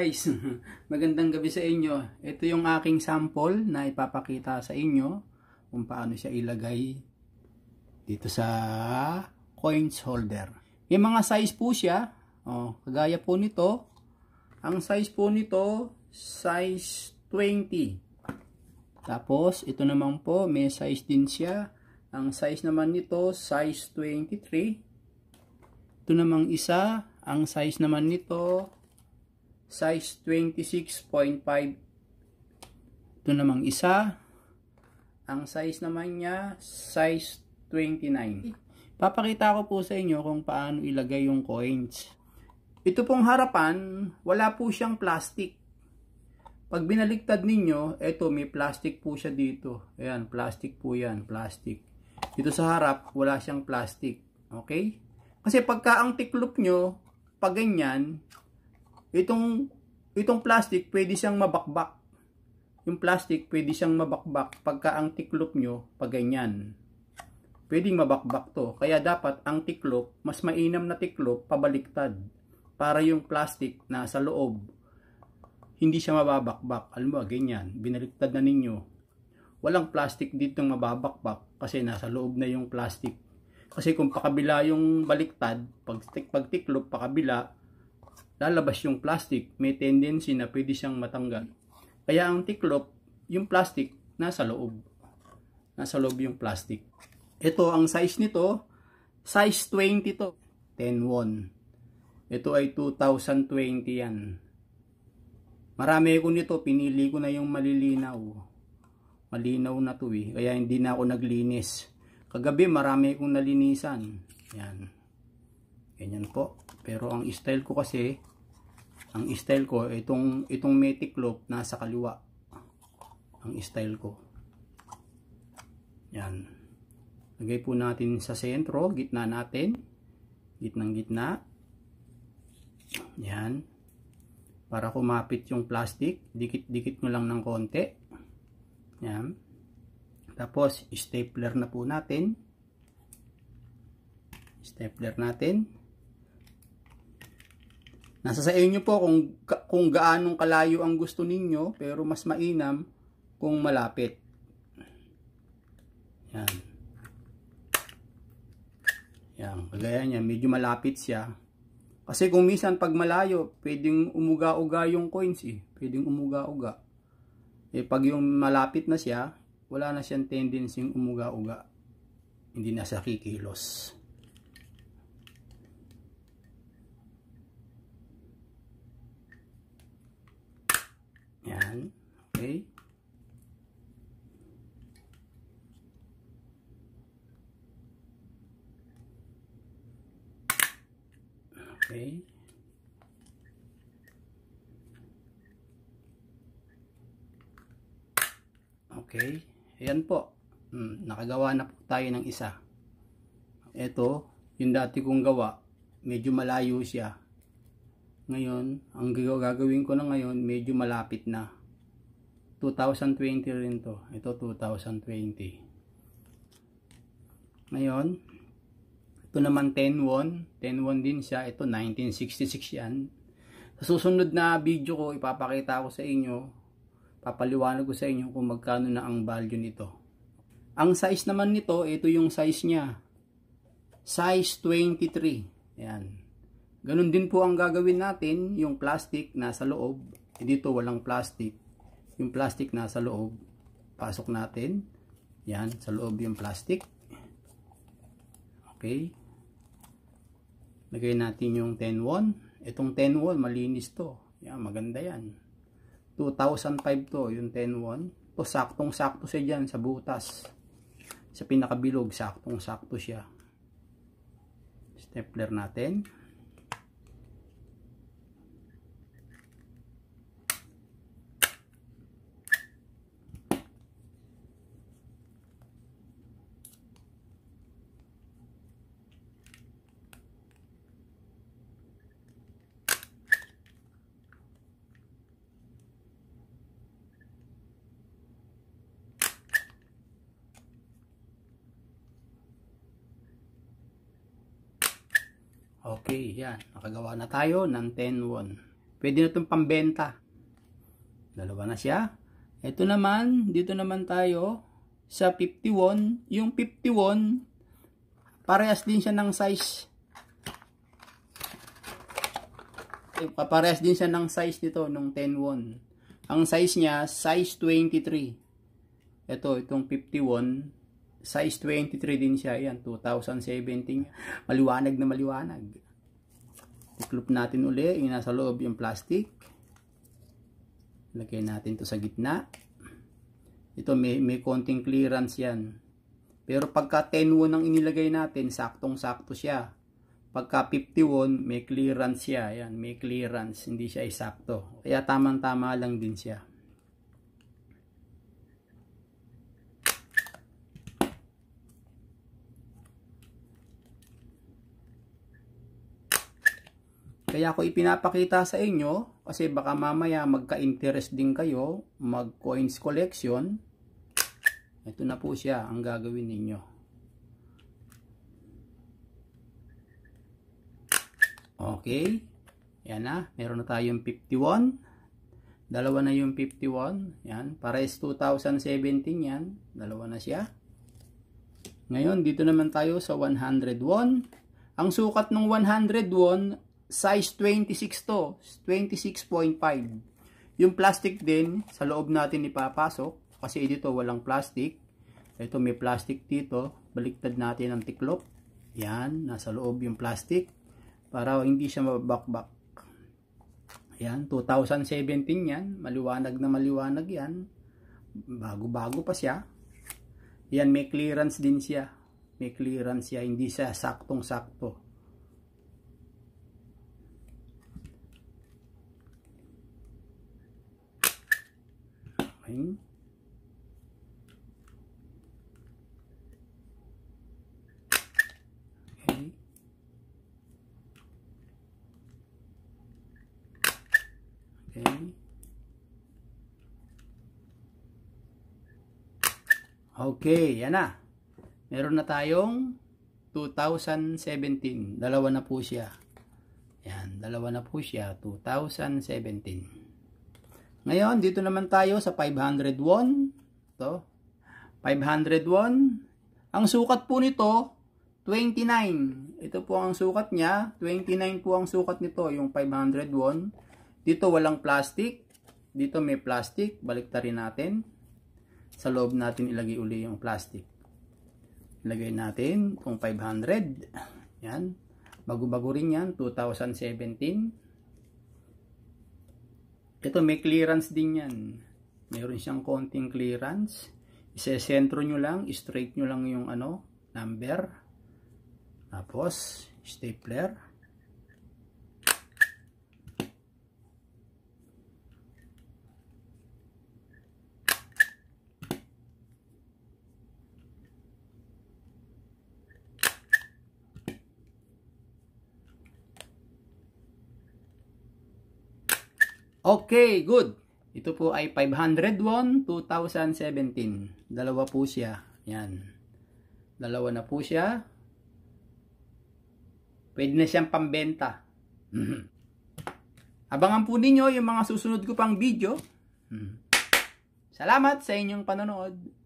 guys, magandang gabi sa inyo. Ito yung aking sample na ipapakita sa inyo kung paano siya ilagay dito sa coins holder. May mga size po siya. Oh, kagaya po nito. Ang size po nito, size 20. Tapos, ito naman po, may size din siya. Ang size naman nito, size 23. Ito namang isa, ang size naman nito, size 26.5 to namang isa ang size naman niya size 29 papakita ko po sa inyo kung paano ilagay yung coins ito pong harapan wala po siyang plastic pag binaliktad ninyo eto may plastic po siya dito ayan plastic po yan plastic dito sa harap wala siyang plastic okay kasi pagka ang tiklop nyo pag ganyan Itong, itong plastic, pwede siyang mabakbak. Yung plastic, pwede siyang mabakbak pagka ang tiklop nyo, pag ganyan. Pwedeng mabakbak to. Kaya dapat ang tiklop, mas mainam na tiklop, pabaliktad. Para yung plastic na sa loob, hindi siya mababakbak. Alam mo, ganyan, binaliktad na ninyo walang plastic dito mababakbak kasi nasa loob na yung plastic. Kasi kung pakabila yung baliktad, pag, pag tiklop pakabila, lalabas yung plastic, may tendency na pwede siyang matanggal. Kaya ang tiklop, yung plastic nasa loob. Nasa loob yung plastic. Ito ang size nito, size 20 to, 10 won. Ito ay 2020 yan. Marami ko nito, pinili ko na yung malilinaw. Malinaw na to eh, kaya hindi na ako naglinis. Kagabi marami kong nalinisan. Yan. Ganyan po. Pero ang style ko kasi ang style ko itong itong metic loop nasa kaliwa ang style ko yan lagay po natin sa sentro gitna natin gitnang gitna yan para kumapit yung plastic dikit dikit mo lang ng konti yan tapos stapler na po natin stapler natin Nasa sa inyo po kung, kung gaanong kalayo ang gusto ninyo pero mas mainam kung malapit. Yan. Yan. Kagaya niya, medyo malapit siya. Kasi kung minsan pag malayo, pwedeng umuga-uga yung coins eh. Pwedeng umuga-uga. Eh pag yung malapit na siya, wala na siyang tendency yung umuga-uga. Hindi na siya kikilos. Okay. Okay. Okay. Ayan po. Hmm, nakagawa na po tayo ng isa. Ito, yung dati kong gawa, medyo malayo siya. Ngayon, ang gagawin ko na ngayon, medyo malapit na. 2020 rin to. Ito 2020. Ngayon, ito naman 10 won. 10 won din siya. Ito 1966 yan. Sa susunod na video ko, ipapakita ko sa inyo, papaliwanag ko sa inyo kung magkano na ang value nito. Ang size naman nito, ito yung size niya. Size 23. Yan. Ganun din po ang gagawin natin, yung plastic nasa loob. dito walang plastic yung plastic nasa loob pasok natin yan sa loob yung plastic okay lagay natin yung 10 won itong 10 won malinis to yan maganda yan 2005 to yung 10 won to saktong sakto siya dyan sa butas sa pinakabilog saktong sakto siya stapler natin Okay, yan. Nakagawa na tayo ng 10 won. Pwede na itong pambenta. Dalawa na siya. Ito naman, dito naman tayo sa 50 won. Yung 50 won, parehas din siya ng size. Eh, parehas din siya ng size nito, nung 10 won. Ang size niya, size 23. Ito, itong 50 won, size 23 din siya. Yan, 2017. Maliwanag na maliwanag. Iklop natin uli yung nasa loob yung plastic. Lagay natin to sa gitna. Ito may, may konting clearance yan. Pero pagka 10 won ang inilagay natin, saktong-sakto siya. Pagka 50 won, may clearance siya. Yan, may clearance. Hindi siya isakto. Kaya tamang-tama lang din siya. Kaya ako ipinapakita sa inyo kasi baka mamaya magka-interest din kayo mag-coins collection. Ito na po siya ang gagawin ninyo. Okay. Yan na. Meron na tayong 51. Dalawa na yung 51. Yan. Pares 2017 yan. Dalawa na siya. Ngayon, dito naman tayo sa 101. Ang sukat ng 101 size 26 to, 26.5. Yung plastic din, sa loob natin ipapasok, kasi dito walang plastic. Ito may plastic dito, baliktad natin ang tiklop. Yan, nasa loob yung plastic, para hindi siya mabakbak. Yan, 2017 yan, maliwanag na maliwanag yan. Bago-bago pa siya. Yan, may clearance din siya. May clearance siya, hindi siya saktong-sakto aking okay. Okay. Okay, yan na. Meron na tayong 2017. Dalawa na po siya. Yan, dalawa na po siya. 2017. Ngayon, dito naman tayo sa 501. to 501. Ang sukat po nito, 29. Ito po ang sukat niya. 29 po ang sukat nito, yung 501. Dito walang plastic. Dito may plastic. Baliktarin natin. Sa loob natin ilagay uli yung plastic. Ilagay natin kung 500. Yan. Bago-bago rin yan, 2017. Ito may clearance din yan. Meron siyang konting clearance. Isesentro nyo lang, straight nyo lang yung ano, number. Tapos, stapler. Okay, good. Ito po ay 500 won 2017. Dalawa po siya. Yan. Dalawa na po siya. Pwede na siyang pambenta. Mhm. Abangan po ninyo yung mga susunod ko pang video. Mhm. Salamat sa inyong panonood.